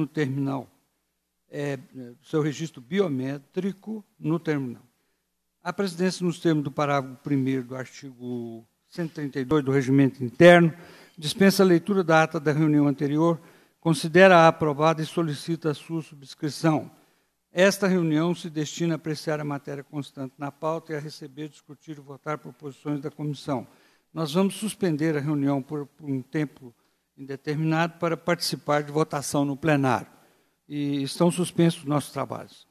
no terminal, é, seu registro biométrico no terminal. A presidência, nos termos do parágrafo 1 do artigo 132 do Regimento Interno, dispensa a leitura da ata da reunião anterior, considera-a aprovada e solicita a sua subscrição. Esta reunião se destina a apreciar a matéria constante na pauta e a receber, discutir e votar proposições da comissão. Nós vamos suspender a reunião por, por um tempo indeterminado para participar de votação no plenário. E estão suspensos os nossos trabalhos.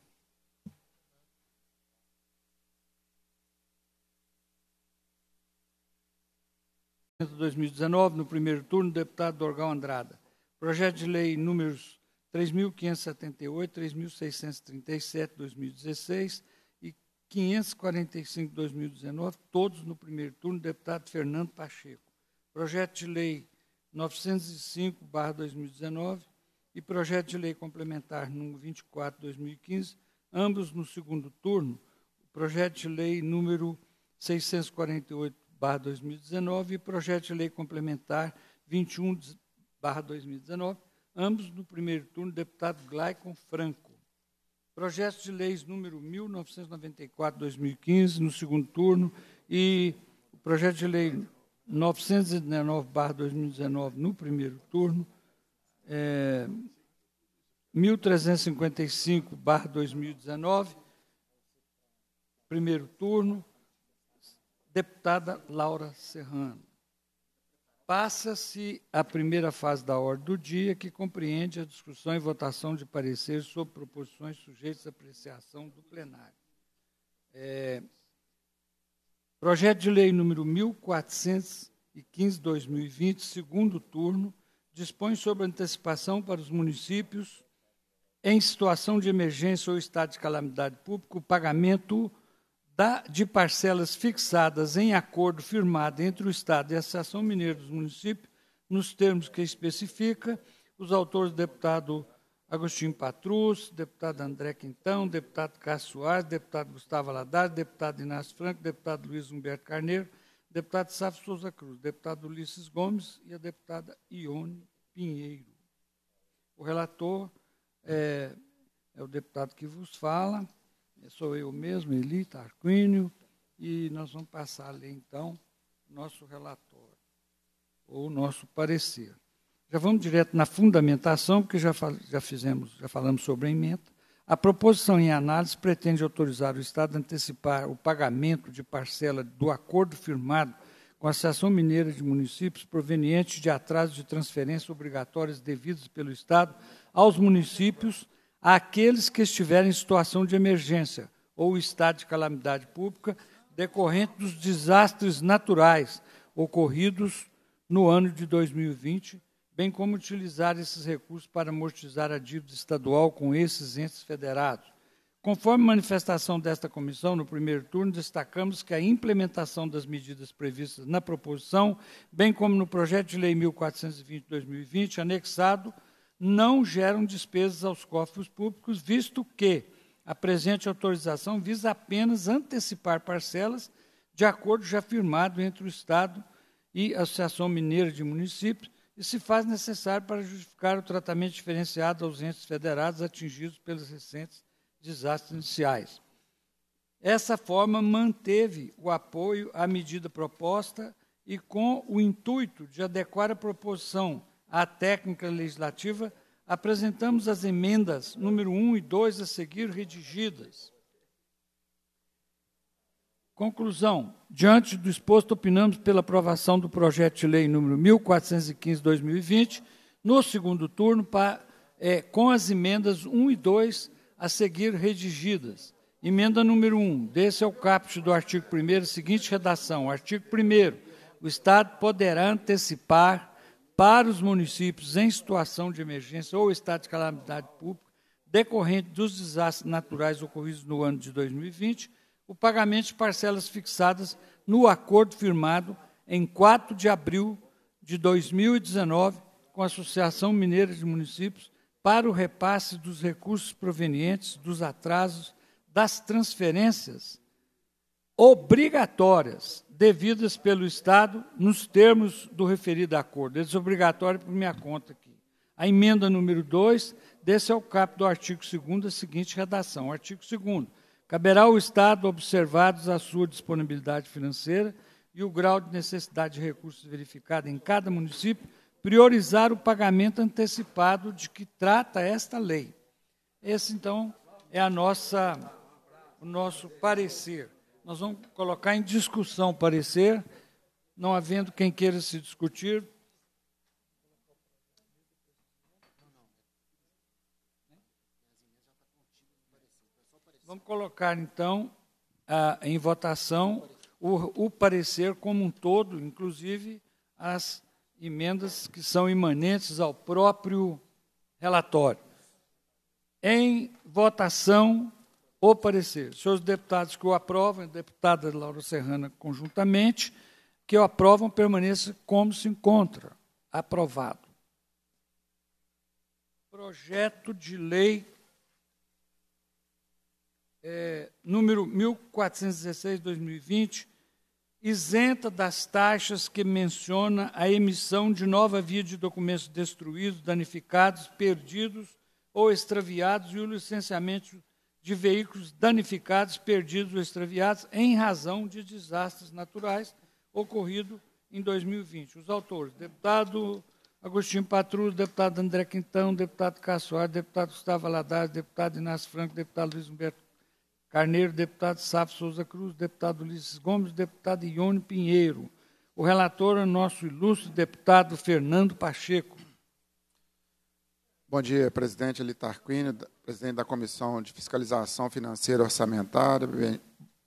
de 2019, no primeiro turno, deputado Dorgal Andrada. Projeto de lei números 3.578, 3.637, 2016 e 545, 2019, todos no primeiro turno, deputado Fernando Pacheco. Projeto de lei 905-2019 e projeto de lei complementar número 24-2015, ambos no segundo turno, projeto de lei número 648-2019 e projeto de lei complementar 21-2019, ambos no primeiro turno, deputado Glaicon Franco. Projeto de leis número 1994-2015, no segundo turno, e o projeto de lei 919-2019 no primeiro turno, é, 1355-2019, primeiro turno, deputada Laura Serrano. Passa-se a primeira fase da ordem do dia, que compreende a discussão e votação de pareceres sobre proposições sujeitas à apreciação do plenário. É, Projeto de Lei número 1415/2020, segundo turno, dispõe sobre antecipação para os municípios em situação de emergência ou estado de calamidade pública o pagamento da, de parcelas fixadas em acordo firmado entre o Estado e a Associação Mineira dos Municípios, nos termos que especifica. Os autores, deputado Agostinho Patrus, deputado André Quintão, deputado Cássio Soares, deputado Gustavo Aladar, deputado Inácio Franco, deputado Luiz Humberto Carneiro, deputado Sávio Souza Cruz, deputado Ulisses Gomes e a deputada Ione Pinheiro. O relator é, é o deputado que vos fala, é, sou eu mesmo, Eli Tarquínio, e nós vamos passar ali então nosso relatório, ou nosso parecer. Já vamos direto na fundamentação, porque já, já fizemos, já falamos sobre a emenda. A proposição em análise pretende autorizar o Estado a antecipar o pagamento de parcela do acordo firmado com a Associação Mineira de Municípios proveniente de atrasos de transferência obrigatórias devidos pelo Estado aos municípios, àqueles que estiverem em situação de emergência ou estado de calamidade pública decorrente dos desastres naturais ocorridos no ano de 2020 bem como utilizar esses recursos para amortizar a dívida estadual com esses entes federados. Conforme manifestação desta comissão no primeiro turno, destacamos que a implementação das medidas previstas na proposição, bem como no projeto de lei 1420/2020 anexado, não geram despesas aos cofres públicos, visto que a presente autorização visa apenas antecipar parcelas de acordo já firmado entre o Estado e a Associação Mineira de Municípios e se faz necessário para justificar o tratamento diferenciado aos entes federados atingidos pelos recentes desastres iniciais. Essa forma manteve o apoio à medida proposta e com o intuito de adequar a proposição à técnica legislativa, apresentamos as emendas número 1 e 2 a seguir redigidas. Conclusão. Diante do exposto, opinamos pela aprovação do projeto de lei número 1415-2020, no segundo turno, para, é, com as emendas 1 e 2 a seguir redigidas. Emenda número 1. Desse é o caput do artigo 1 seguinte redação. Artigo 1 O Estado poderá antecipar para os municípios em situação de emergência ou estado de calamidade pública decorrente dos desastres naturais ocorridos no ano de 2020 o pagamento de parcelas fixadas no acordo firmado em 4 de abril de 2019 com a Associação Mineira de Municípios para o repasse dos recursos provenientes dos atrasos das transferências obrigatórias devidas pelo Estado nos termos do referido acordo. Esse é obrigatório por minha conta aqui. A emenda número 2, desse é o caput do artigo 2 a seguinte redação. Artigo 2 Caberá ao Estado, observados a sua disponibilidade financeira e o grau de necessidade de recursos verificado em cada município, priorizar o pagamento antecipado de que trata esta lei. Esse, então, é a nossa, o nosso parecer. Nós vamos colocar em discussão o parecer, não havendo quem queira se discutir, Vamos colocar, então, em votação o, o parecer como um todo, inclusive as emendas que são imanentes ao próprio relatório. Em votação, o parecer. Senhores deputados que o aprovam, deputada Laura Serrana conjuntamente, que o aprovam, permaneça como se encontra. Aprovado. Projeto de lei é, número 1416-2020, isenta das taxas que menciona a emissão de nova via de documentos destruídos, danificados, perdidos ou extraviados e o licenciamento de veículos danificados, perdidos ou extraviados em razão de desastres naturais ocorrido em 2020. Os autores, deputado Agostinho Patrulho, deputado André Quintão, deputado Caçoar, deputado Gustavo Aladares, deputado Inácio Franco, deputado Luiz Humberto Carneiro, deputado Sávio Souza Cruz, deputado Ulisses Gomes, deputado Ione Pinheiro. O relator é nosso ilustre deputado Fernando Pacheco. Bom dia, presidente Litarquini, presidente da Comissão de Fiscalização Financeira e Orçamentária.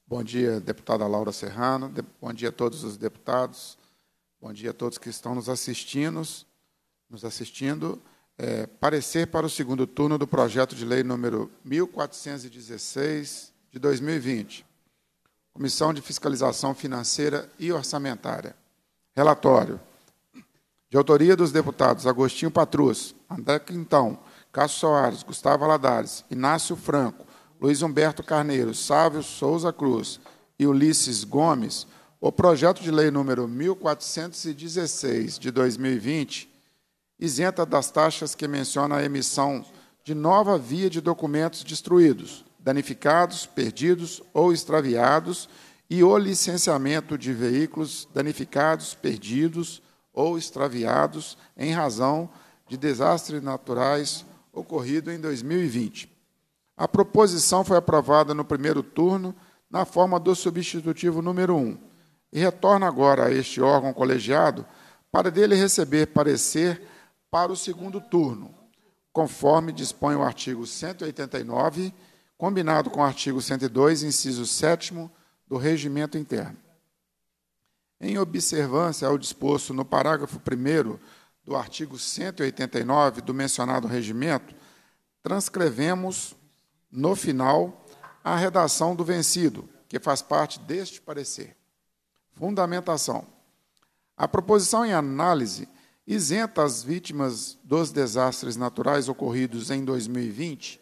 Bom dia, deputada Laura Serrano. Bom dia a todos os deputados. Bom dia a todos que estão nos assistindo. Nos assistindo. É, parecer para o segundo turno do projeto de lei número 1416 de 2020. Comissão de Fiscalização Financeira e Orçamentária. Relatório. De autoria dos deputados Agostinho Patrus, André Quintão, Cássio Soares, Gustavo Aladares, Inácio Franco, Luiz Humberto Carneiro, Sávio Souza Cruz e Ulisses Gomes, o projeto de lei número 1416 de 2020 isenta das taxas que menciona a emissão de nova via de documentos destruídos, danificados, perdidos ou extraviados e o licenciamento de veículos danificados, perdidos ou extraviados em razão de desastres naturais ocorrido em 2020. A proposição foi aprovada no primeiro turno na forma do substitutivo número 1 e retorna agora a este órgão colegiado para dele receber parecer para o segundo turno, conforme dispõe o artigo 189 combinado com o artigo 102, inciso 7 do Regimento Interno. Em observância ao disposto no parágrafo 1 do artigo 189 do mencionado regimento, transcrevemos no final a redação do vencido, que faz parte deste parecer. Fundamentação. A proposição em análise isenta as vítimas dos desastres naturais ocorridos em 2020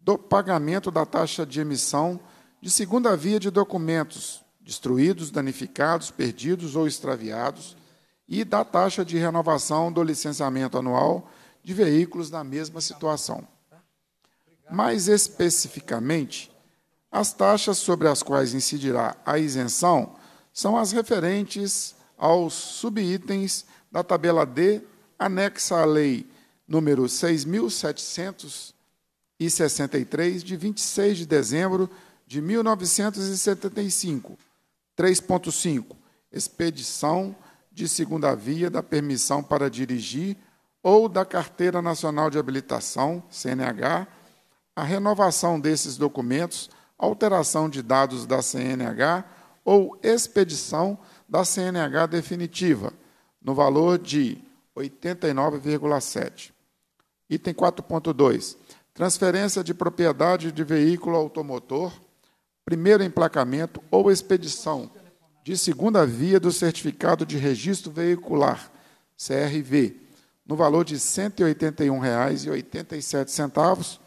do pagamento da taxa de emissão de segunda via de documentos destruídos, danificados, perdidos ou extraviados e da taxa de renovação do licenciamento anual de veículos na mesma situação. Mais especificamente, as taxas sobre as quais incidirá a isenção são as referentes aos subitens da tabela D anexa à lei número 6700 e 63, de 26 de dezembro de 1975. 3.5. Expedição de segunda via da permissão para dirigir ou da Carteira Nacional de Habilitação, CNH, a renovação desses documentos, alteração de dados da CNH ou expedição da CNH definitiva, no valor de 89,7. Item 4.2 transferência de propriedade de veículo automotor, primeiro emplacamento ou expedição de segunda via do certificado de registro veicular, CRV, no valor de R$ 181,87,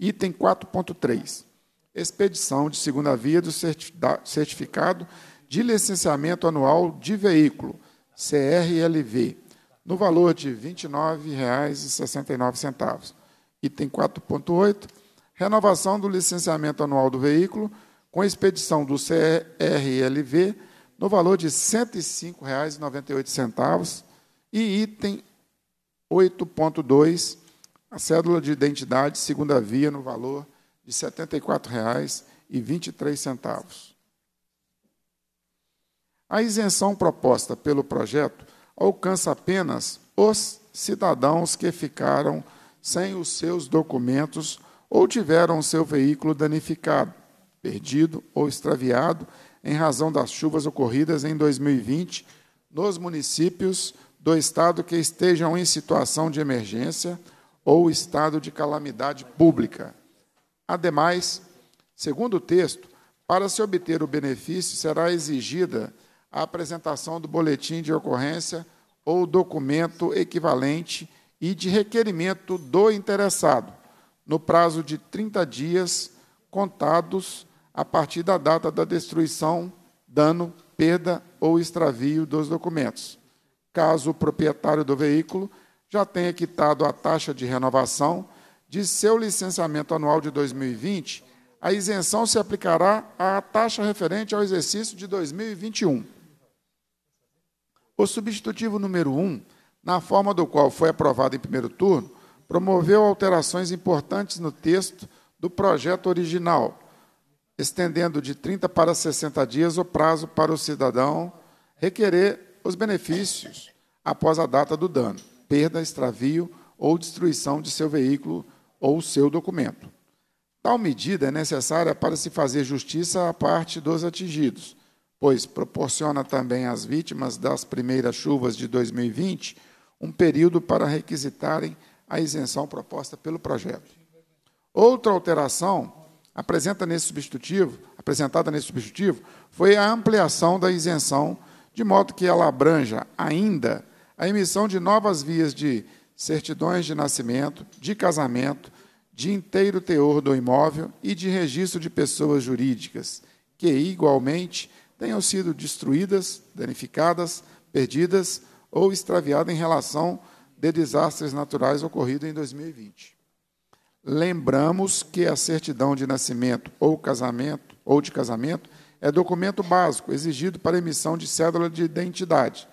item 4.3. Expedição de segunda via do certificado de licenciamento anual de veículo, CRLV, no valor de R$ 29,69 item 4.8, renovação do licenciamento anual do veículo, com expedição do CRLV, no valor de R$ 105,98, e item 8.2, a cédula de identidade segunda via, no valor de R$ 74,23. A isenção proposta pelo projeto alcança apenas os cidadãos que ficaram sem os seus documentos ou tiveram seu veículo danificado, perdido ou extraviado em razão das chuvas ocorridas em 2020 nos municípios do estado que estejam em situação de emergência ou estado de calamidade pública. Ademais, segundo o texto, para se obter o benefício será exigida a apresentação do boletim de ocorrência ou documento equivalente e de requerimento do interessado, no prazo de 30 dias contados a partir da data da destruição, dano, perda ou extravio dos documentos, caso o proprietário do veículo já tenha quitado a taxa de renovação de seu licenciamento anual de 2020, a isenção se aplicará à taxa referente ao exercício de 2021. O substitutivo número 1 na forma do qual foi aprovado em primeiro turno, promoveu alterações importantes no texto do projeto original, estendendo de 30 para 60 dias o prazo para o cidadão requerer os benefícios após a data do dano, perda, extravio ou destruição de seu veículo ou seu documento. Tal medida é necessária para se fazer justiça à parte dos atingidos, pois proporciona também às vítimas das primeiras chuvas de 2020 um período para requisitarem a isenção proposta pelo projeto. Outra alteração apresenta nesse substitutivo, apresentada nesse substitutivo foi a ampliação da isenção, de modo que ela abranja ainda a emissão de novas vias de certidões de nascimento, de casamento, de inteiro teor do imóvel e de registro de pessoas jurídicas, que igualmente tenham sido destruídas, danificadas, perdidas ou extraviada em relação de desastres naturais ocorridos em 2020. Lembramos que a certidão de nascimento ou casamento ou de casamento é documento básico exigido para emissão de cédula de identidade,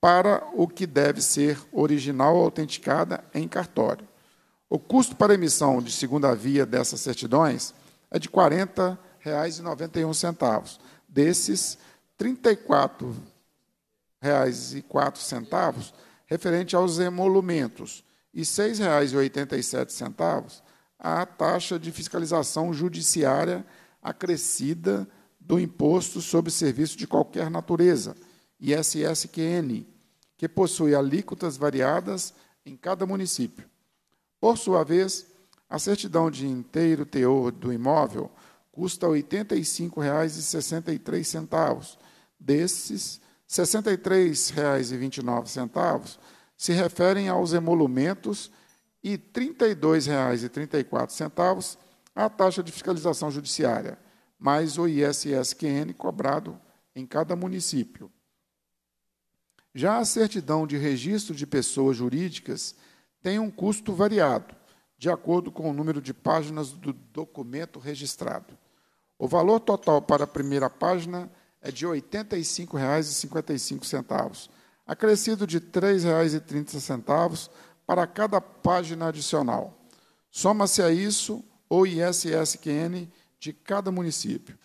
para o que deve ser original ou autenticada em cartório. O custo para emissão de segunda via dessas certidões é de R$ 40,91. Desses, R$ reais e quatro centavos referente aos emolumentos e seis reais e oitenta e sete centavos à taxa de fiscalização judiciária acrescida do imposto sobre serviço de qualquer natureza (ISSQN), que possui alíquotas variadas em cada município. Por sua vez, a certidão de inteiro teor do imóvel custa R$ 85,63. Desses, R$ 63,29 se referem aos emolumentos e R$ 32,34 à taxa de fiscalização judiciária, mais o ISSQN cobrado em cada município. Já a certidão de registro de pessoas jurídicas tem um custo variado, de acordo com o número de páginas do documento registrado. O valor total para a primeira página é de R$ 85,55, acrescido de R$ 3,30 para cada página adicional. Soma-se a isso o ISSQN de cada município.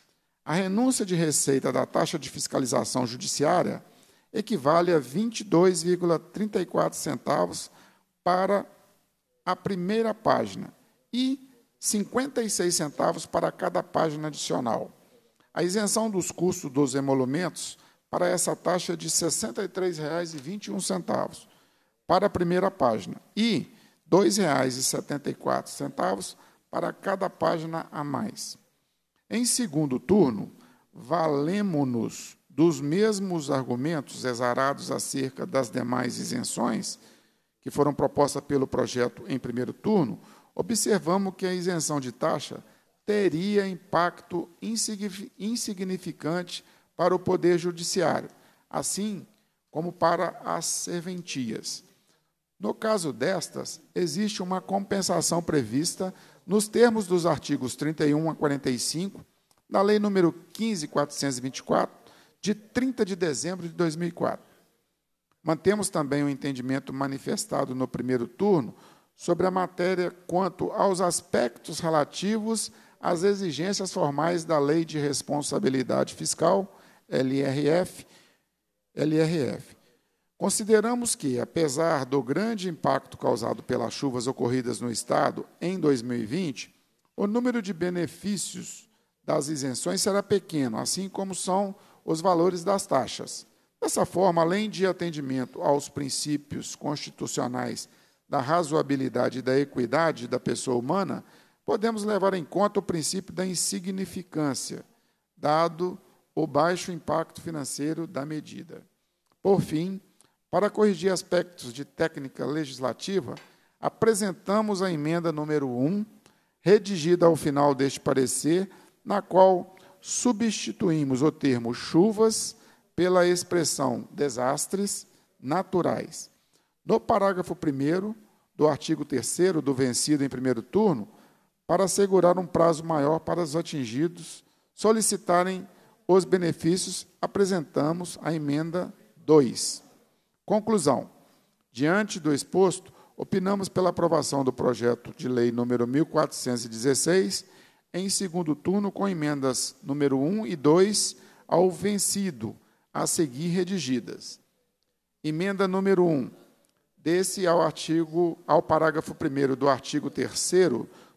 A renúncia de receita da taxa de fiscalização judiciária equivale a R$ 22,34 centavos para a primeira página e R$ 56 centavos para cada página adicional. A isenção dos custos dos emolumentos para essa taxa é de R$ 63,21 para a primeira página e R$ 2,74 para cada página a mais. Em segundo turno, valemos nos dos mesmos argumentos exarados acerca das demais isenções que foram propostas pelo projeto em primeiro turno, observamos que a isenção de taxa teria impacto insignificante para o Poder Judiciário, assim como para as serventias. No caso destas, existe uma compensação prevista nos termos dos artigos 31 a 45 da Lei nº 15.424, de 30 de dezembro de 2004. Mantemos também o entendimento manifestado no primeiro turno sobre a matéria quanto aos aspectos relativos as exigências formais da Lei de Responsabilidade Fiscal, LRF, LRF. Consideramos que, apesar do grande impacto causado pelas chuvas ocorridas no Estado em 2020, o número de benefícios das isenções será pequeno, assim como são os valores das taxas. Dessa forma, além de atendimento aos princípios constitucionais da razoabilidade e da equidade da pessoa humana, podemos levar em conta o princípio da insignificância, dado o baixo impacto financeiro da medida. Por fim, para corrigir aspectos de técnica legislativa, apresentamos a emenda número 1, redigida ao final deste parecer, na qual substituímos o termo chuvas pela expressão desastres naturais. No parágrafo 1 do artigo 3 do vencido em primeiro turno, para assegurar um prazo maior para os atingidos solicitarem os benefícios, apresentamos a emenda 2. Conclusão. Diante do exposto, opinamos pela aprovação do projeto de lei número 1416, em segundo turno, com emendas número 1 e 2 ao vencido, a seguir redigidas. Emenda número 1. Desse ao artigo, ao parágrafo 1 do artigo 3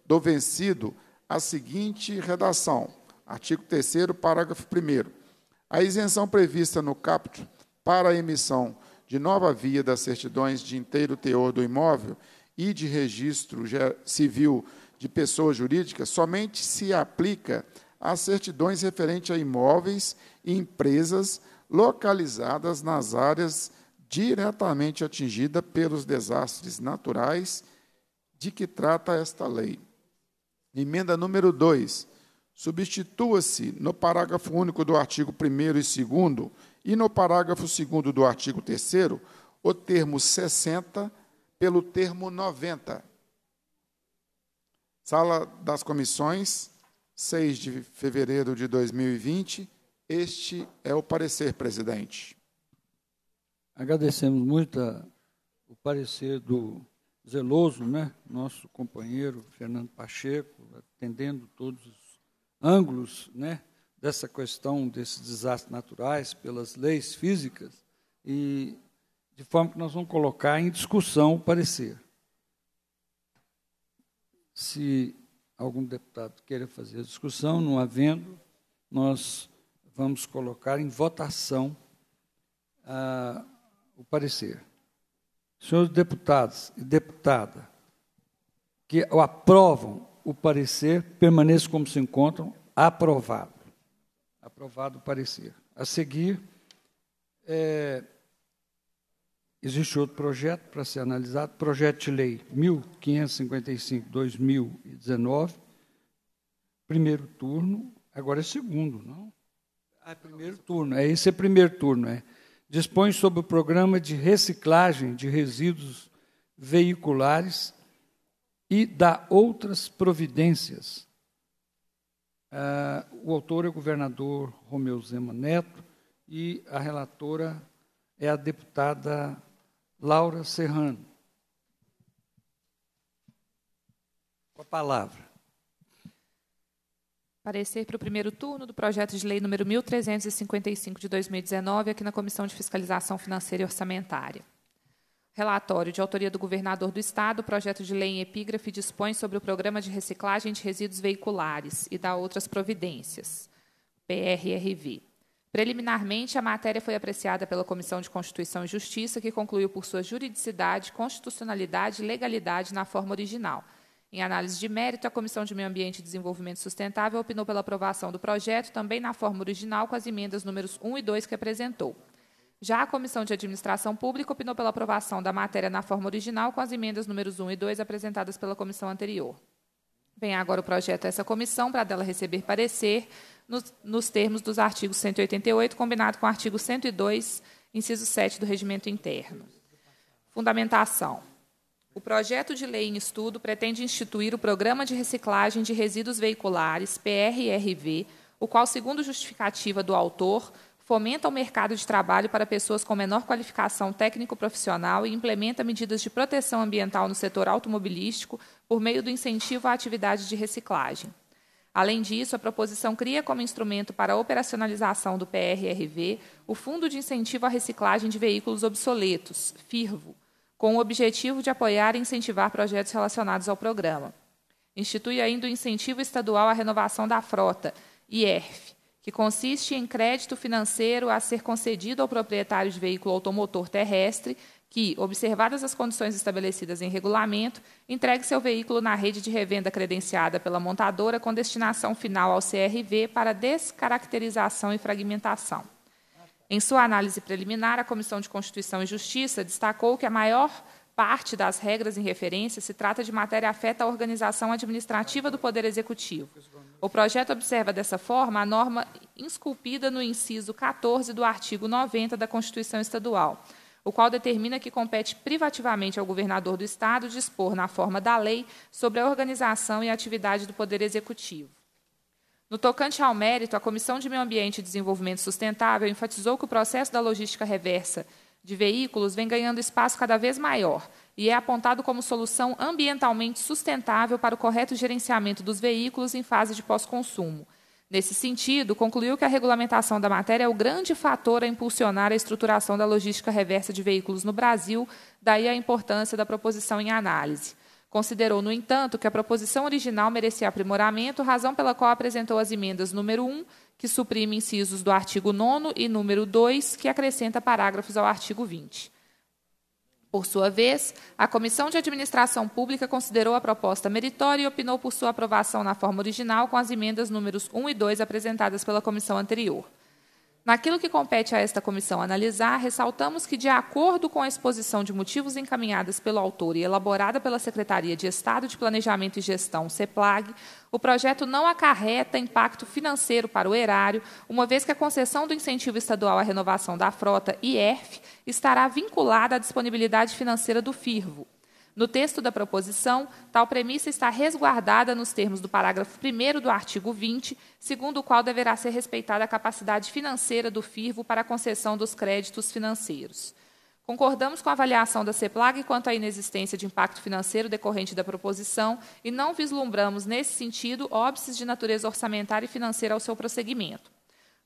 do vencido a seguinte redação: artigo 3, parágrafo 1. A isenção prevista no caput para a emissão de nova via das certidões de inteiro teor do imóvel e de registro civil de pessoa jurídica somente se aplica às certidões referentes a imóveis e empresas localizadas nas áreas diretamente atingidas pelos desastres naturais de que trata esta lei. Emenda número 2. Substitua-se no parágrafo único do artigo 1 e 2 e no parágrafo 2 do artigo 3 o termo 60 pelo termo 90. Sala das Comissões, 6 de fevereiro de 2020. Este é o parecer, presidente. Agradecemos muito a, o parecer do zeloso, né? nosso companheiro Fernando Pacheco, atendendo todos os ângulos né? dessa questão desses desastres naturais pelas leis físicas, e de forma que nós vamos colocar em discussão o parecer. Se algum deputado queira fazer a discussão, não havendo, nós vamos colocar em votação ah, o parecer senhores deputados e deputada, que aprovam o parecer, permaneçam como se encontram, aprovado. Aprovado o parecer. A seguir, é, existe outro projeto para ser analisado, projeto de lei 1555-2019, primeiro turno, agora é segundo, não? Ah, é primeiro turno, é esse é primeiro turno, é dispõe sobre o programa de reciclagem de resíduos veiculares e da outras providências. Uh, o autor é o governador Romeu Zema Neto e a relatora é a deputada Laura Serrano. Com a palavra. Parecer para o primeiro turno do projeto de lei número 1355 de 2019, aqui na Comissão de Fiscalização Financeira e Orçamentária. Relatório de autoria do governador do Estado, o projeto de lei em epígrafe dispõe sobre o programa de reciclagem de resíduos veiculares e dá outras providências. PRRV. Preliminarmente, a matéria foi apreciada pela Comissão de Constituição e Justiça, que concluiu por sua juridicidade, constitucionalidade e legalidade na forma original em análise de mérito, a Comissão de Meio Ambiente e Desenvolvimento Sustentável opinou pela aprovação do projeto, também na forma original, com as emendas números 1 e 2 que apresentou. Já a Comissão de Administração Pública opinou pela aprovação da matéria na forma original, com as emendas números 1 e 2 apresentadas pela comissão anterior. Vem agora o projeto a essa comissão para dela receber parecer nos, nos termos dos artigos 188, combinado com o artigo 102, inciso 7 do Regimento Interno. Fundamentação. O projeto de lei em estudo pretende instituir o Programa de Reciclagem de Resíduos Veiculares, PRRV, o qual, segundo justificativa do autor, fomenta o mercado de trabalho para pessoas com menor qualificação técnico-profissional e implementa medidas de proteção ambiental no setor automobilístico por meio do incentivo à atividade de reciclagem. Além disso, a proposição cria como instrumento para a operacionalização do PRRV o Fundo de Incentivo à Reciclagem de Veículos Obsoletos, FIRVO, com o objetivo de apoiar e incentivar projetos relacionados ao programa. Institui ainda o Incentivo Estadual à Renovação da Frota, IERF, que consiste em crédito financeiro a ser concedido ao proprietário de veículo automotor terrestre que, observadas as condições estabelecidas em regulamento, entregue seu veículo na rede de revenda credenciada pela montadora com destinação final ao CRV para descaracterização e fragmentação. Em sua análise preliminar, a Comissão de Constituição e Justiça destacou que a maior parte das regras em referência se trata de matéria afeta à organização administrativa do Poder Executivo. O projeto observa dessa forma a norma esculpida no inciso 14 do artigo 90 da Constituição Estadual, o qual determina que compete privativamente ao governador do Estado dispor, na forma da lei, sobre a organização e atividade do Poder Executivo. No tocante ao mérito, a Comissão de Meio Ambiente e Desenvolvimento Sustentável enfatizou que o processo da logística reversa de veículos vem ganhando espaço cada vez maior e é apontado como solução ambientalmente sustentável para o correto gerenciamento dos veículos em fase de pós-consumo. Nesse sentido, concluiu que a regulamentação da matéria é o grande fator a impulsionar a estruturação da logística reversa de veículos no Brasil, daí a importância da proposição em análise. Considerou, no entanto, que a proposição original merecia aprimoramento, razão pela qual apresentou as emendas número 1, que suprime incisos do artigo 9 e número 2, que acrescenta parágrafos ao artigo 20. Por sua vez, a Comissão de Administração Pública considerou a proposta meritória e opinou por sua aprovação na forma original com as emendas números 1 e 2 apresentadas pela comissão anterior. Naquilo que compete a esta comissão analisar, ressaltamos que, de acordo com a exposição de motivos encaminhadas pelo autor e elaborada pela Secretaria de Estado de Planejamento e Gestão, CEPLAG, o projeto não acarreta impacto financeiro para o erário, uma vez que a concessão do incentivo estadual à renovação da frota, IERF, estará vinculada à disponibilidade financeira do FIRVO, no texto da proposição, tal premissa está resguardada nos termos do parágrafo 1 do artigo 20, segundo o qual deverá ser respeitada a capacidade financeira do FIRVO para a concessão dos créditos financeiros. Concordamos com a avaliação da CEPLAG quanto à inexistência de impacto financeiro decorrente da proposição e não vislumbramos, nesse sentido, óbices de natureza orçamentária e financeira ao seu prosseguimento.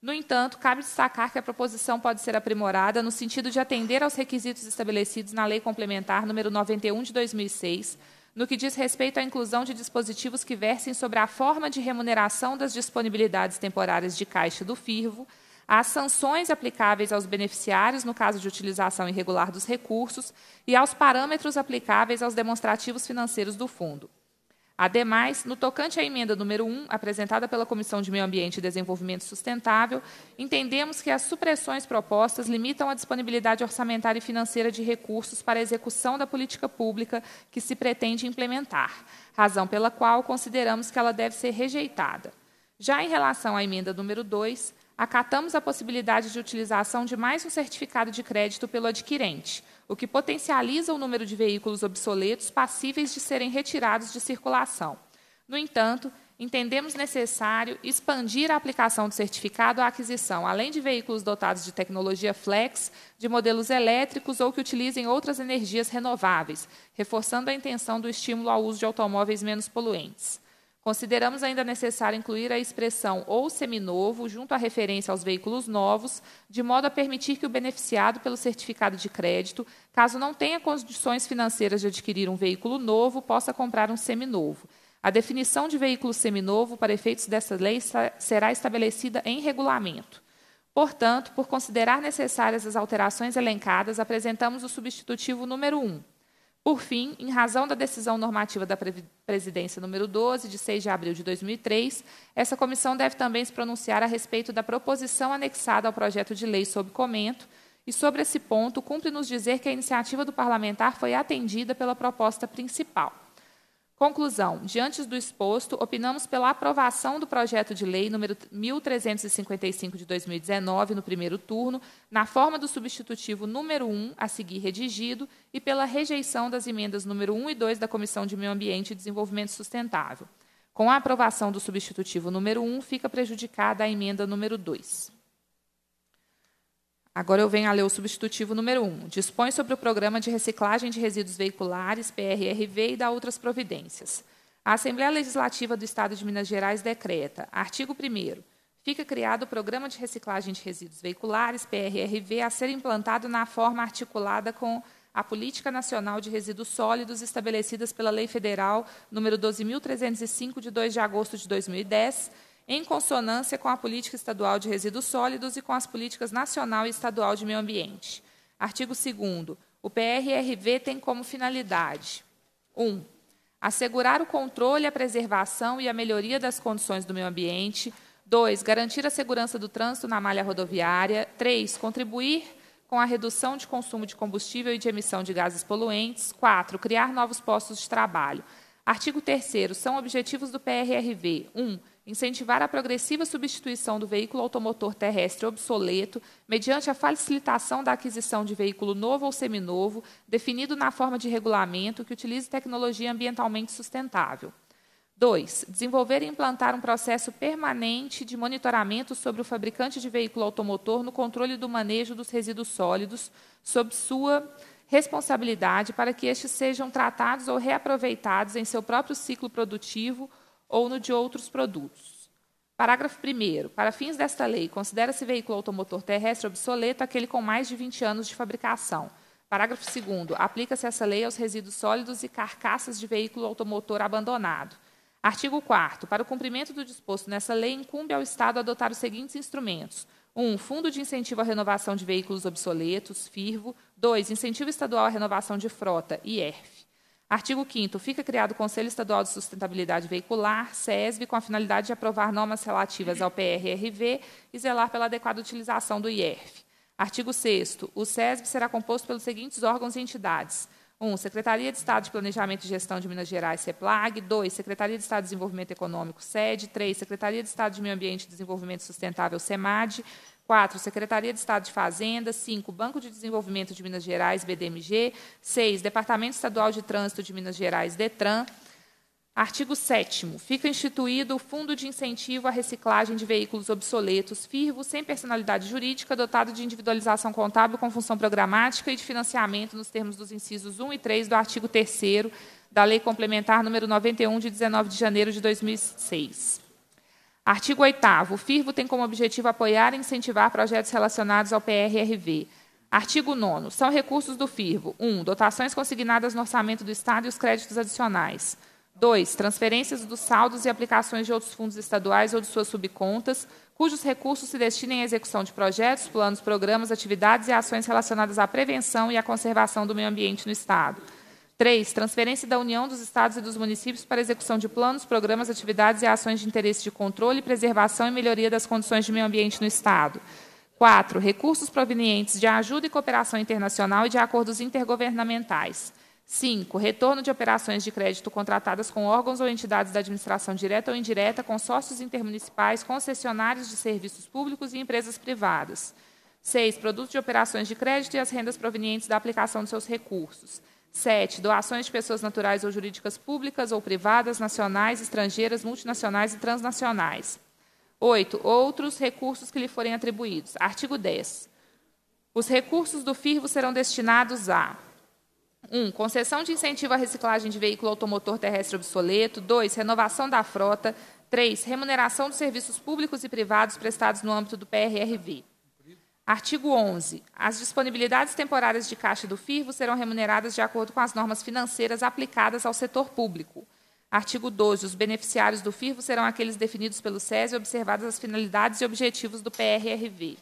No entanto, cabe destacar que a proposição pode ser aprimorada no sentido de atender aos requisitos estabelecidos na Lei Complementar nº 91 de 2006, no que diz respeito à inclusão de dispositivos que versem sobre a forma de remuneração das disponibilidades temporárias de caixa do FIRVO, às sanções aplicáveis aos beneficiários no caso de utilização irregular dos recursos e aos parâmetros aplicáveis aos demonstrativos financeiros do fundo. Ademais, no tocante à emenda número 1, apresentada pela Comissão de Meio Ambiente e Desenvolvimento Sustentável, entendemos que as supressões propostas limitam a disponibilidade orçamentária e financeira de recursos para a execução da política pública que se pretende implementar, razão pela qual consideramos que ela deve ser rejeitada. Já em relação à emenda número 2, acatamos a possibilidade de utilização de mais um certificado de crédito pelo adquirente, o que potencializa o número de veículos obsoletos passíveis de serem retirados de circulação. No entanto, entendemos necessário expandir a aplicação do certificado à aquisição, além de veículos dotados de tecnologia flex, de modelos elétricos ou que utilizem outras energias renováveis, reforçando a intenção do estímulo ao uso de automóveis menos poluentes. Consideramos ainda necessário incluir a expressão ou seminovo junto à referência aos veículos novos, de modo a permitir que o beneficiado pelo certificado de crédito, caso não tenha condições financeiras de adquirir um veículo novo, possa comprar um seminovo. A definição de veículo seminovo para efeitos dessa lei será estabelecida em regulamento. Portanto, por considerar necessárias as alterações elencadas, apresentamos o substitutivo número 1. Por fim, em razão da decisão normativa da Presidência número 12, de 6 de abril de 2003, essa comissão deve também se pronunciar a respeito da proposição anexada ao projeto de lei sob comento, e sobre esse ponto, cumpre nos dizer que a iniciativa do parlamentar foi atendida pela proposta principal. Conclusão: diante do exposto, opinamos pela aprovação do projeto de lei número 1355 de 2019 no primeiro turno, na forma do substitutivo número 1 a seguir redigido e pela rejeição das emendas número 1 e 2 da Comissão de Meio Ambiente e Desenvolvimento Sustentável. Com a aprovação do substitutivo número 1, fica prejudicada a emenda número 2. Agora eu venho a ler o substitutivo número 1. Um. Dispõe sobre o programa de reciclagem de resíduos veiculares, PRRV, e dá outras providências. A Assembleia Legislativa do Estado de Minas Gerais decreta, artigo 1 Fica criado o Programa de Reciclagem de Resíduos Veiculares, PRRV, a ser implantado na forma articulada com a Política Nacional de Resíduos Sólidos estabelecidas pela Lei Federal nº 12.305, de 2 de agosto de 2010, em consonância com a política estadual de resíduos sólidos e com as políticas nacional e estadual de meio ambiente. Artigo 2 o PRRV tem como finalidade: 1. Um, assegurar o controle, a preservação e a melhoria das condições do meio ambiente. 2. Garantir a segurança do trânsito na malha rodoviária. 3. Contribuir com a redução de consumo de combustível e de emissão de gases poluentes. 4. Criar novos postos de trabalho. Artigo 3 São objetivos do PRRV: 1. Um, incentivar a progressiva substituição do veículo automotor terrestre obsoleto mediante a facilitação da aquisição de veículo novo ou seminovo, definido na forma de regulamento que utilize tecnologia ambientalmente sustentável. 2. Desenvolver e implantar um processo permanente de monitoramento sobre o fabricante de veículo automotor no controle do manejo dos resíduos sólidos, sob sua responsabilidade, para que estes sejam tratados ou reaproveitados em seu próprio ciclo produtivo ou no de outros produtos. Parágrafo 1. Para fins desta lei, considera-se veículo automotor terrestre obsoleto aquele com mais de 20 anos de fabricação. Parágrafo 2. Aplica-se essa lei aos resíduos sólidos e carcaças de veículo automotor abandonado. Artigo 4. Para o cumprimento do disposto nessa lei, incumbe ao Estado adotar os seguintes instrumentos: 1. Um, fundo de incentivo à renovação de veículos obsoletos, FIRVO. 2. Incentivo estadual à renovação de frota, IERF. Artigo 5 Fica criado o Conselho Estadual de Sustentabilidade Veicular, SESB, com a finalidade de aprovar normas relativas ao PRRV e zelar pela adequada utilização do IERF. Artigo 6 O SESB será composto pelos seguintes órgãos e entidades: 1. Um, Secretaria de Estado de Planejamento e Gestão de Minas Gerais, CEPLAG. 2. Secretaria de Estado de Desenvolvimento Econômico, SED. 3. Secretaria de Estado de Meio Ambiente e Desenvolvimento Sustentável, SEMAD. 4. Secretaria de Estado de Fazenda. 5. Banco de Desenvolvimento de Minas Gerais, BDMG. 6. Departamento Estadual de Trânsito de Minas Gerais, DETRAN. Artigo 7 Fica instituído o Fundo de Incentivo à Reciclagem de Veículos Obsoletos, FIRVO, sem personalidade jurídica, dotado de individualização contábil com função programática e de financiamento nos termos dos incisos 1 e 3 do artigo 3 da Lei Complementar número 91, de 19 de janeiro de 2006. Artigo 8 O FIRVO tem como objetivo apoiar e incentivar projetos relacionados ao PRRV. Artigo 9 São recursos do FIRVO. 1. Um, dotações consignadas no orçamento do Estado e os créditos adicionais. 2. Transferências dos saldos e aplicações de outros fundos estaduais ou de suas subcontas, cujos recursos se destinem à execução de projetos, planos, programas, atividades e ações relacionadas à prevenção e à conservação do meio ambiente no Estado. 3. Transferência da União dos Estados e dos Municípios para execução de planos, programas, atividades e ações de interesse de controle, preservação e melhoria das condições de meio ambiente no Estado. 4. Recursos provenientes de ajuda e cooperação internacional e de acordos intergovernamentais. 5. Retorno de operações de crédito contratadas com órgãos ou entidades da administração direta ou indireta, consórcios intermunicipais, concessionários de serviços públicos e empresas privadas. 6. Produtos de operações de crédito e as rendas provenientes da aplicação de seus recursos. 7. Doações de pessoas naturais ou jurídicas públicas ou privadas, nacionais, estrangeiras, multinacionais e transnacionais. 8. Outros recursos que lhe forem atribuídos. Artigo 10. Os recursos do FIRVO serão destinados a 1. Um, concessão de incentivo à reciclagem de veículo automotor terrestre obsoleto. 2. Renovação da frota. 3. Remuneração dos serviços públicos e privados prestados no âmbito do PRRV. Artigo 11. As disponibilidades temporárias de caixa do FIRVO serão remuneradas de acordo com as normas financeiras aplicadas ao setor público. Artigo 12. Os beneficiários do FIRVO serão aqueles definidos pelo SESI, observadas as finalidades e objetivos do PRRV.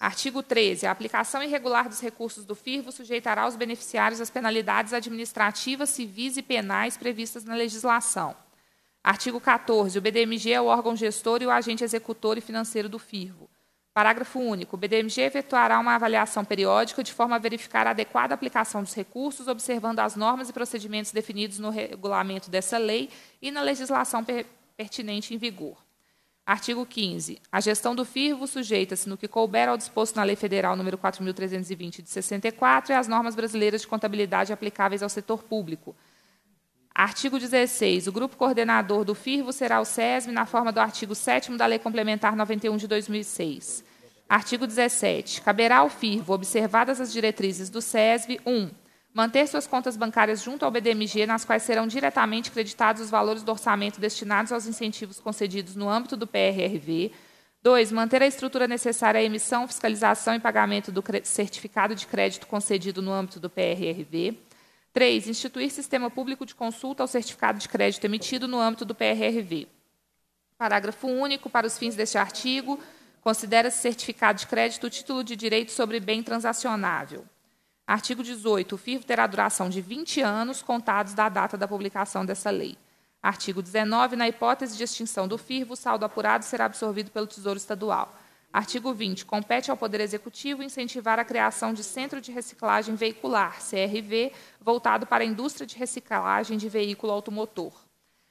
Artigo 13. A aplicação irregular dos recursos do FIRVO sujeitará os beneficiários às penalidades administrativas, civis e penais previstas na legislação. Artigo 14. O BDMG é o órgão gestor e o agente executor e financeiro do FIRVO. Parágrafo único. O BDMG efetuará uma avaliação periódica de forma a verificar a adequada aplicação dos recursos, observando as normas e procedimentos definidos no regulamento dessa lei e na legislação per pertinente em vigor. Artigo 15. A gestão do FIRVO sujeita-se no que couber ao disposto na Lei Federal nº 4.320 de 64 e às normas brasileiras de contabilidade aplicáveis ao setor público. Artigo 16. O grupo coordenador do FIRVO será o SESM na forma do artigo 7 da Lei Complementar 91 de 2006. Artigo 17. Caberá ao FIRVO, observadas as diretrizes do SESV, 1. Manter suas contas bancárias junto ao BDMG, nas quais serão diretamente creditados os valores do orçamento destinados aos incentivos concedidos no âmbito do PRRV. 2. Manter a estrutura necessária à emissão, fiscalização e pagamento do certificado de crédito concedido no âmbito do PRRV. 3. Instituir sistema público de consulta ao certificado de crédito emitido no âmbito do PRRV. Parágrafo único. Para os fins deste artigo, considera-se certificado de crédito o título de direito sobre bem transacionável. Artigo 18. O FIRV terá duração de 20 anos, contados da data da publicação dessa lei. Artigo 19. Na hipótese de extinção do FIRV, o saldo apurado será absorvido pelo Tesouro Estadual. Artigo 20. Compete ao Poder Executivo incentivar a criação de Centro de Reciclagem Veicular, CRV, voltado para a indústria de reciclagem de veículo automotor.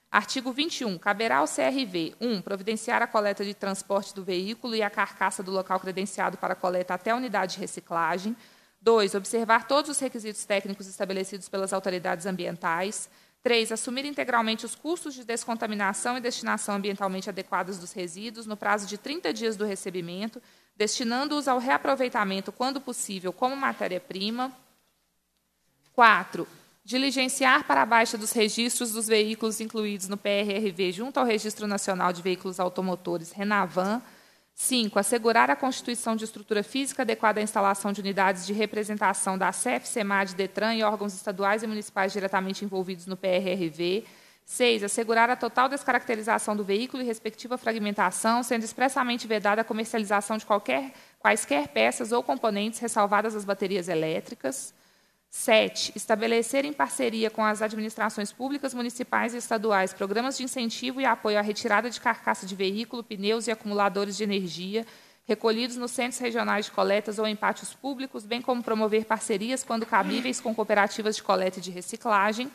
Artigo 21. Caberá ao CRV 1. providenciar a coleta de transporte do veículo e a carcaça do local credenciado para coleta até a unidade de reciclagem. 2. Observar todos os requisitos técnicos estabelecidos pelas autoridades ambientais. Três, assumir integralmente os custos de descontaminação e destinação ambientalmente adequadas dos resíduos no prazo de 30 dias do recebimento, destinando-os ao reaproveitamento, quando possível, como matéria-prima. Quatro, diligenciar para a baixa dos registros dos veículos incluídos no PRRV junto ao Registro Nacional de Veículos Automotores, RENAVAN, 5. Assegurar a constituição de estrutura física adequada à instalação de unidades de representação da CEF, SEMAD, DETRAN e órgãos estaduais e municipais diretamente envolvidos no PRRV. 6. Assegurar a total descaracterização do veículo e respectiva fragmentação, sendo expressamente vedada a comercialização de qualquer, quaisquer peças ou componentes, ressalvadas as baterias elétricas. 7. Estabelecer em parceria com as administrações públicas, municipais e estaduais programas de incentivo e apoio à retirada de carcaça de veículo, pneus e acumuladores de energia recolhidos nos centros regionais de coletas ou em pátios públicos, bem como promover parcerias, quando cabíveis, com cooperativas de coleta e de reciclagem.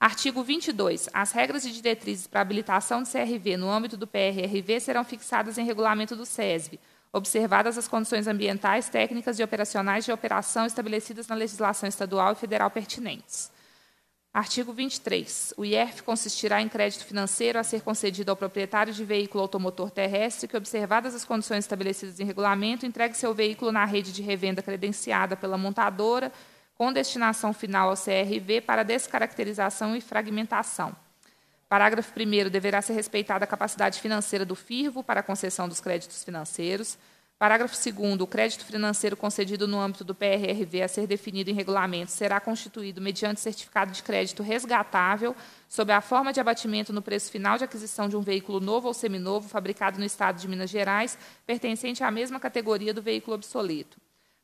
Artigo 22. As regras e diretrizes para habilitação de CRV no âmbito do PRRV serão fixadas em regulamento do SESB observadas as condições ambientais, técnicas e operacionais de operação estabelecidas na legislação estadual e federal pertinentes. Artigo 23. O IERF consistirá em crédito financeiro a ser concedido ao proprietário de veículo automotor terrestre que, observadas as condições estabelecidas em regulamento, entregue seu veículo na rede de revenda credenciada pela montadora, com destinação final ao CRV para descaracterização e fragmentação. Parágrafo 1. Deverá ser respeitada a capacidade financeira do FIRVO para a concessão dos créditos financeiros. Parágrafo 2. O crédito financeiro concedido no âmbito do PRRV a ser definido em regulamento será constituído mediante certificado de crédito resgatável, sob a forma de abatimento no preço final de aquisição de um veículo novo ou seminovo fabricado no Estado de Minas Gerais, pertencente à mesma categoria do veículo obsoleto.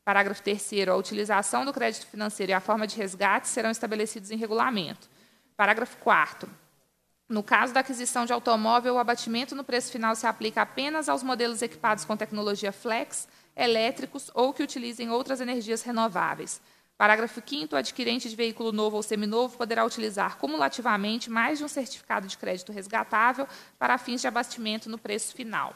Parágrafo 3. A utilização do crédito financeiro e a forma de resgate serão estabelecidos em regulamento. Parágrafo 4. No caso da aquisição de automóvel, o abatimento no preço final se aplica apenas aos modelos equipados com tecnologia flex, elétricos ou que utilizem outras energias renováveis. Parágrafo 5 o adquirente de veículo novo ou seminovo poderá utilizar cumulativamente mais de um certificado de crédito resgatável para fins de abatimento no preço final.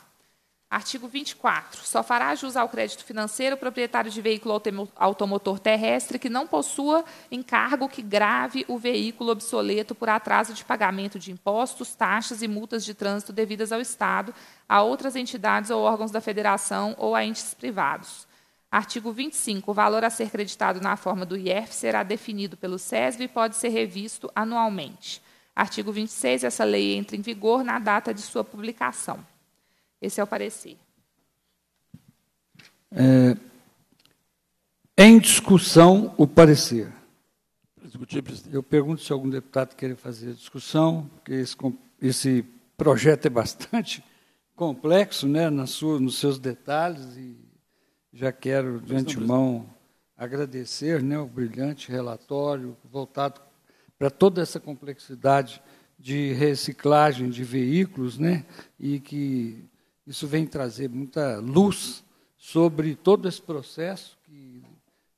Artigo 24. Só fará jus ao crédito financeiro o proprietário de veículo automotor terrestre que não possua encargo que grave o veículo obsoleto por atraso de pagamento de impostos, taxas e multas de trânsito devidas ao Estado, a outras entidades ou órgãos da Federação ou a entes privados. Artigo 25. O valor a ser creditado na forma do IEF será definido pelo SESB e pode ser revisto anualmente. Artigo 26. Essa lei entra em vigor na data de sua publicação. Esse é o parecer. É, em discussão, o parecer. Eu pergunto se algum deputado quer fazer a discussão, porque esse, esse projeto é bastante complexo, né, na sua, nos seus detalhes, e já quero, de antemão, agradecer né, o brilhante relatório voltado para toda essa complexidade de reciclagem de veículos, né, e que isso vem trazer muita luz sobre todo esse processo, que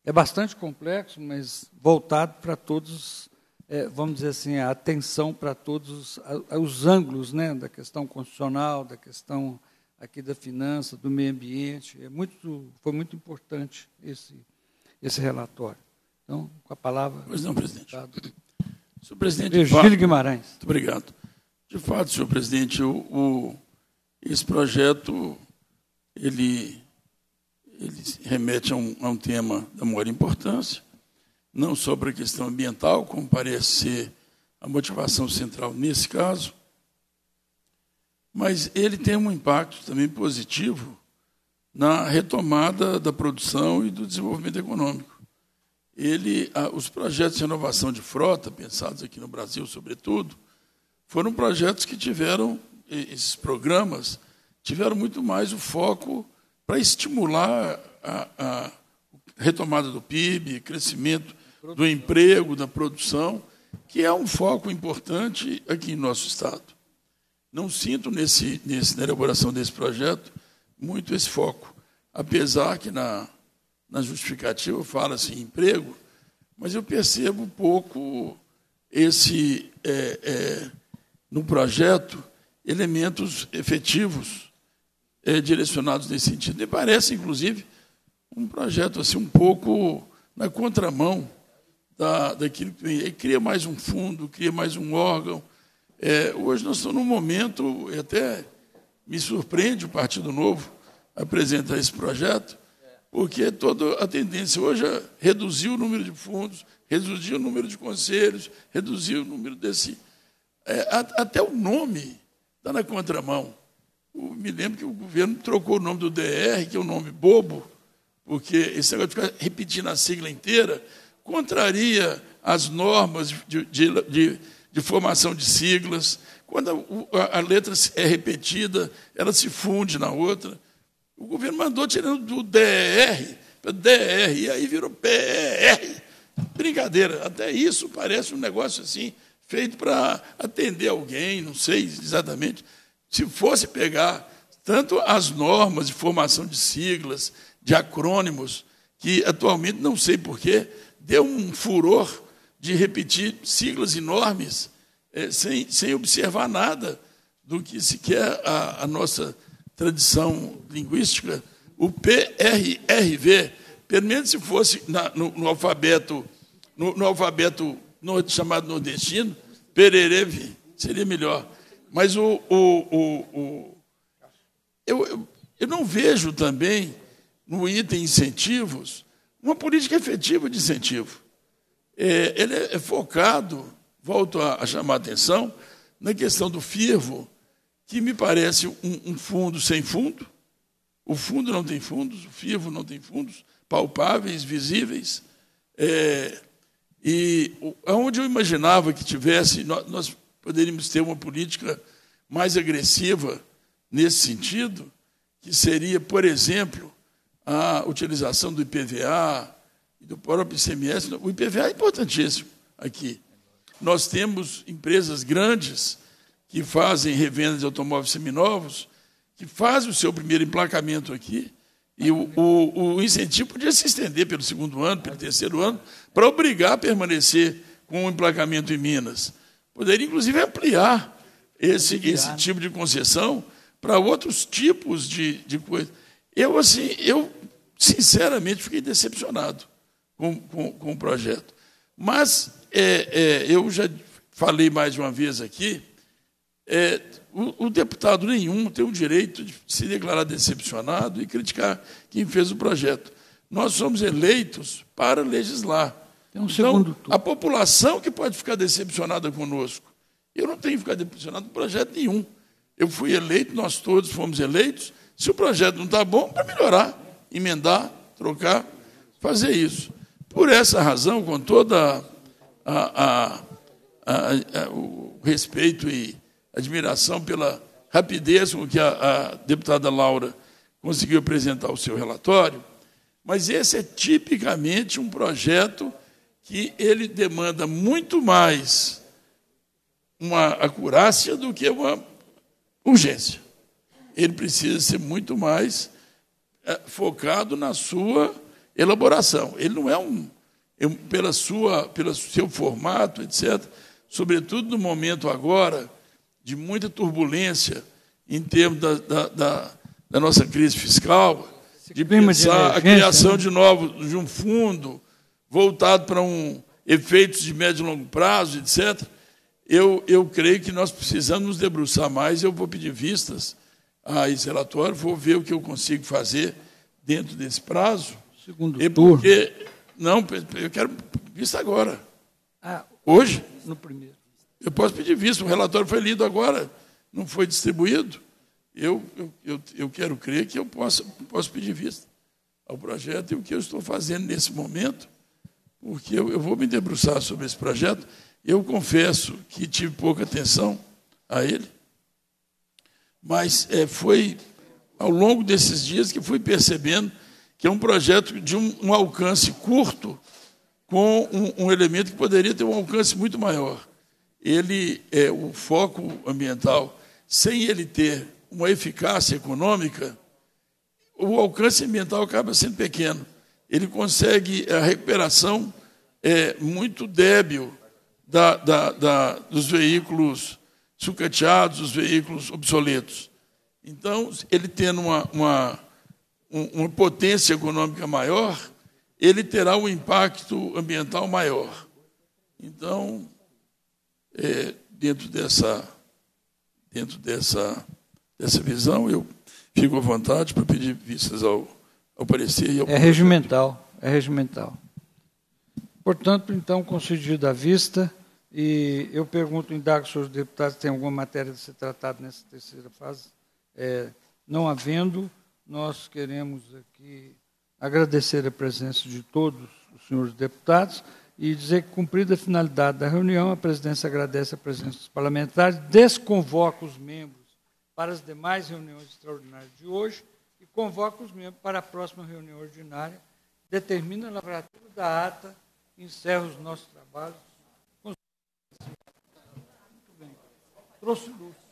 é bastante complexo, mas voltado para todos, é, vamos dizer assim, a atenção para todos os, a, os ângulos né, da questão constitucional, da questão aqui da finança, do meio ambiente. É muito, foi muito importante esse, esse relatório. Então, com a palavra. Pois não, presidente. Senhor presidente. Virgílio Guimarães. Muito obrigado. De fato, senhor presidente, o, o, esse projeto, ele, ele remete a um, a um tema da maior importância, não só para a questão ambiental, como parece ser a motivação central nesse caso, mas ele tem um impacto também positivo na retomada da produção e do desenvolvimento econômico. Ele, os projetos de renovação de frota, pensados aqui no Brasil, sobretudo, foram projetos que tiveram esses programas tiveram muito mais o foco para estimular a, a, retomada do PIB, crescimento do emprego, da produção, que é um foco importante aqui em nosso Estado. Não sinto, nesse, nesse, na elaboração desse projeto, muito esse foco, apesar que na, na justificativa fala-se em emprego, mas eu percebo um pouco esse, é, é, no projeto, elementos efetivos é, direcionados nesse sentido. e parece, inclusive, um projeto assim um pouco na contramão da, daquilo que e cria mais um fundo, cria mais um órgão. É, hoje nós estamos num momento, e até me surpreende o Partido Novo apresentar esse projeto, porque é toda a tendência hoje é reduzir o número de fundos, reduzir o número de conselhos, reduzir o número desse. É, até o nome Está na contramão. Eu me lembro que o governo trocou o nome do DR, que é um nome bobo, porque esse negócio de ficar repetindo a sigla inteira contraria as normas de, de, de, de formação de siglas. Quando a, a, letra é repetida, ela se funde na outra. O governo mandou tirando do DR para DR, e aí virou PR. Brincadeira, até isso parece um negócio assim feito para atender alguém, não sei exatamente. Se fosse pegar tanto as normas de formação de siglas, de acrônimos, que atualmente não sei porquê, deu um furor de repetir siglas enormes é, sem, sem observar nada do que sequer a, a nossa tradição linguística. O PRRV, pelo menos se fosse na, no, no, alfabeto no, no alfabeto chamado nordestino, Perereve seria melhor. Mas o, o, o, o eu, eu, eu não vejo também no item incentivos uma política efetiva de incentivo. É, ele é focado, volto a, a, chamar a atenção, na questão do FIRVO, que me parece um, um, fundo sem fundo. O fundo não tem fundos, o FIRVO não tem fundos palpáveis, visíveis. É, e aonde eu imaginava que tivesse, nós poderíamos ter uma política mais agressiva nesse sentido, que seria, por exemplo, a utilização do IPVA e do próprio ICMS. O IPVA é importantíssimo aqui. Nós temos empresas grandes que fazem revenda de automóveis seminovos, que fazem o seu primeiro emplacamento aqui, e o, o, o, incentivo podia se estender pelo segundo ano, pelo terceiro ano, para obrigar a permanecer com o emplacamento em Minas. Poderia, inclusive, ampliar esse, esse né? tipo de concessão para outros tipos de, de coisa. Eu, assim, eu sinceramente fiquei decepcionado com, com, com o projeto. Mas é, é, eu já falei mais de uma vez aqui, é, o, o, deputado nenhum tem o direito de se declarar decepcionado e criticar quem fez o projeto. Nós somos eleitos para legislar. Um então, a população que pode ficar decepcionada conosco. Eu não tenho que ficar decepcionado com projeto nenhum. Eu fui eleito, nós todos fomos eleitos. Se o projeto não está bom, para melhorar, emendar, trocar, fazer isso. Por essa razão, com toda a, a, a, o respeito e admiração pela rapidez com que a, a deputada Laura conseguiu apresentar o seu relatório, mas esse é tipicamente um projeto que ele demanda muito mais uma acurácia do que uma urgência. Ele precisa ser muito mais eh, focado na sua elaboração. Ele não é um, é pela sua, pelo seu formato, etc. Sobretudo no momento agora de muita turbulência em termos da, da, da, da nossa crise fiscal, de pensar a criação né? de novos, de um fundo voltado para um efeitos de médio e longo prazo, etc. Eu, eu creio que nós precisamos nos debruçar mais. Eu vou pedir vistas a esse relatório, vou ver o que eu consigo fazer dentro desse prazo. Segundo e turno. Porque, não, eu quero vista agora. Ah, Hoje? No primeiro. Eu posso pedir visto, o relatório foi lido agora, não foi distribuído. Eu, eu, eu, quero crer que eu possa, posso pedir vista ao projeto e o que eu estou fazendo nesse momento, porque eu, eu vou me debruçar sobre esse projeto. Eu confesso que tive pouca atenção a ele, mas é, foi ao longo desses dias que fui percebendo que é um projeto de um, um alcance curto, com um, um elemento que poderia ter um alcance muito maior ele é o foco ambiental, sem ele ter uma eficácia econômica, o alcance ambiental acaba sendo pequeno. Ele consegue a recuperação é muito débil da, da, da, dos veículos sucateados, dos veículos obsoletos. Então, ele tendo uma, uma, uma potência econômica maior, ele terá um impacto ambiental maior. Então, é, dentro dessa, dentro dessa, dessa visão, eu fico à vontade para pedir vistas ao, ao parecer e ao É regimental, é regimental. Portanto, então, concedido a vista, e eu pergunto, indago, senhores deputados, se tem alguma matéria a ser tratada nessa terceira fase? É, não havendo, nós queremos aqui agradecer a presença de todos os senhores deputados e dizer que, cumprida a finalidade da reunião, a presidência agradece a presença dos parlamentares, desconvoca os membros para as demais reuniões extraordinárias de hoje e convoca os membros para a próxima reunião ordinária, determina a lavratura da ata e encerra os nossos trabalhos. Muito bem. Trouxe luz.